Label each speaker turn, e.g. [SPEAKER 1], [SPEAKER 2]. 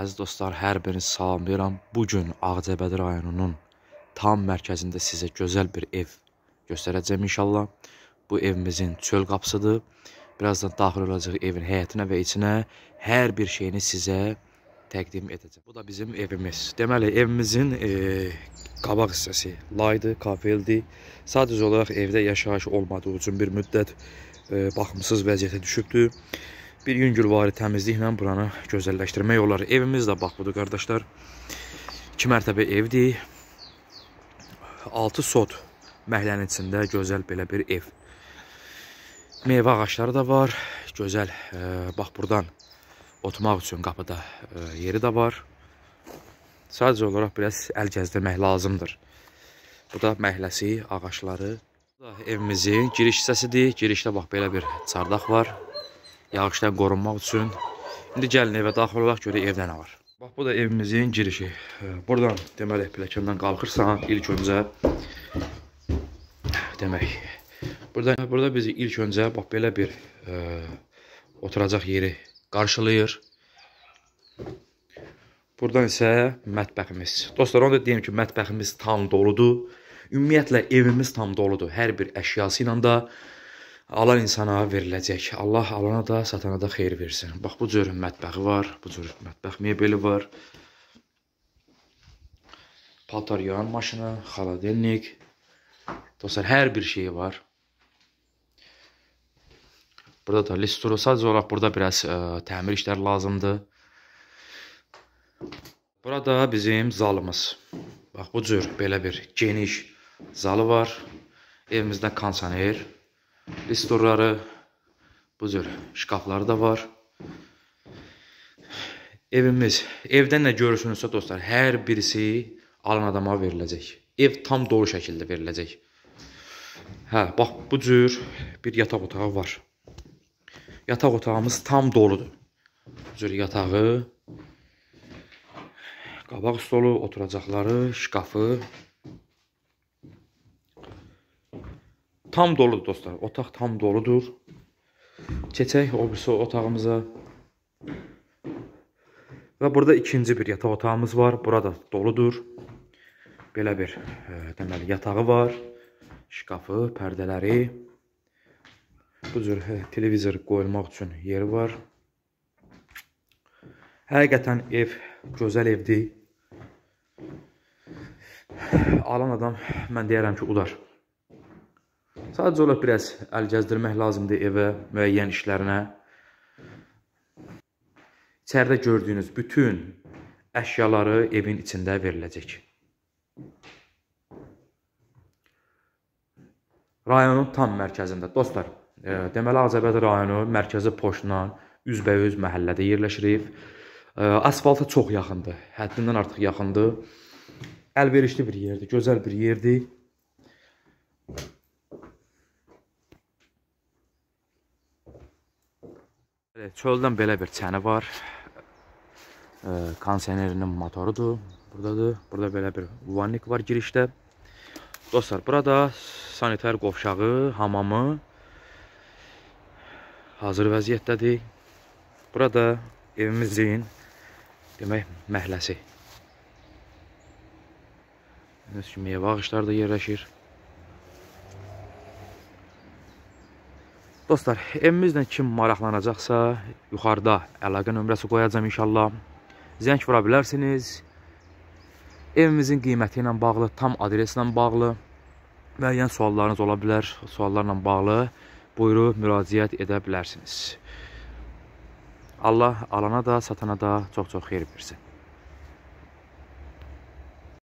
[SPEAKER 1] Əziz dostlar, hər birinizi salamlayıram. Bu gün Ağcabədi rayonunun tam mərkəzində sizə gözəl bir ev göstərəcəm inşallah. Bu evimizin çöl qapısıdır. Birazdan daxil olacaq evin həyətinə və içinə hər bir şeyini sizə təqdim edəcəm. Bu da bizim evimiz. Deməli, evimizin e, qabaq hissəsi laydı, kafeldir. Sadəcə olaraq evdə yaşayış olmadığı üçün bir müddət e, baxımsız vəziyyətə düşübdür. Bir gün gülvari təmizliklə buranı gözəlləşdirmək olar. Evimiz də bax budur qardaşlar. 2 mərtəbə evdir. 6 sot məhlənin içində gözəl belə bir ev. Meyvə ağaçları da var. Gözəl e, bax burdan oturmaq üçün qapıda e, yeri də var. Sadəcə olaraq biraz əl gəzdirmək lazımdır. Bu da məhləsi, ağaçları. Bu da evimizin giriş hissəsidir. Girişdə bax belə bir çardaq var yağışdan qorunmaq üçün. İndi gəlin evə daxil olaq görək evdə nə var. Bax bu da evimizin girişi. Hə, buradan deməli pilləkəndən qalxırsan ilk öncə demək. Burada burada bizi ilk öncə bax belə bir ə, hə, oturacaq yeri qarşılayır. Burdan isə mətbəximiz. Dostlar, onu da deyim ki, mətbəximiz tam doludur. Ümumiyyətlə evimiz tam doludur. Hər bir əşyası ilə də alan insana veriləcək. Allah alana da, satana da xeyir versin. Bax bu cür mətbəxi var, bu cür mətbəx mebeli var. Paltar yığan maşını, xaladelnik. Dostlar, hər bir şey var. Burada da listro sadəcə olaraq burada biraz ə, e, təmir işləri lazımdır. Burada bizim zalımız. Bax bu cür belə bir geniş zalı var. Evimizdə kondisioner restorları, bu cür şkafları da var. Evimiz, evdən nə görürsünüzsə dostlar, hər birisi alan adama veriləcək. Ev tam dolu şəkildə veriləcək. Hə, bax bu cür bir yataq otağı var. Yataq otağımız tam doludur. Bu cür yatağı, qabaq stolu, oturacaqları, şkafı, tam doludur dostlar. Otaq tam doludur. Keçək o birisi otağımıza. Və burada ikinci bir yataq otağımız var. Burada doludur. Belə bir e, deməli yatağı var. Şkafı, pərdələri. Bu cür hə, televizor qoyulmaq üçün yeri var. Həqiqətən ev gözəl evdir. Alan adam mən deyərəm ki, udar. Sadəcə olaraq biraz əl gəzdirmək lazımdır evə, müəyyən işlərinə. İçəridə gördüyünüz bütün əşyaları evin içində veriləcək. Rayonun tam mərkəzində. Dostlar, e, deməli Azərbaycan rayonu mərkəzi poçtla üzbəüz məhəllədə yerləşirik. E, asfalta çox yaxındır. Həddindən artıq yaxındır. Əlverişli bir yerdir, gözəl bir yerdir. Çöldən belə bir çəni var. Konsenerinin motorudur. Buradadır. Burada belə bir vannik var girişdə. Dostlar, burada sanitar qovşağı, hamamı hazır vəziyyətdədir. Burada evimizin demək məhləsi. Gördüyünüz kimi meyvə ağacları da yerləşir. Dostlar, evimizlə kim maraqlanacaqsa, yuxarıda əlaqə nömrəsi qoyacam inşallah. Zəng vura bilərsiniz. Evimizin qiyməti ilə bağlı, tam adreslə bağlı müəyyən suallarınız ola bilər. Suallarla bağlı buyurub müraciət edə bilərsiniz. Allah alana da, satana da çox-çox xeyir versin.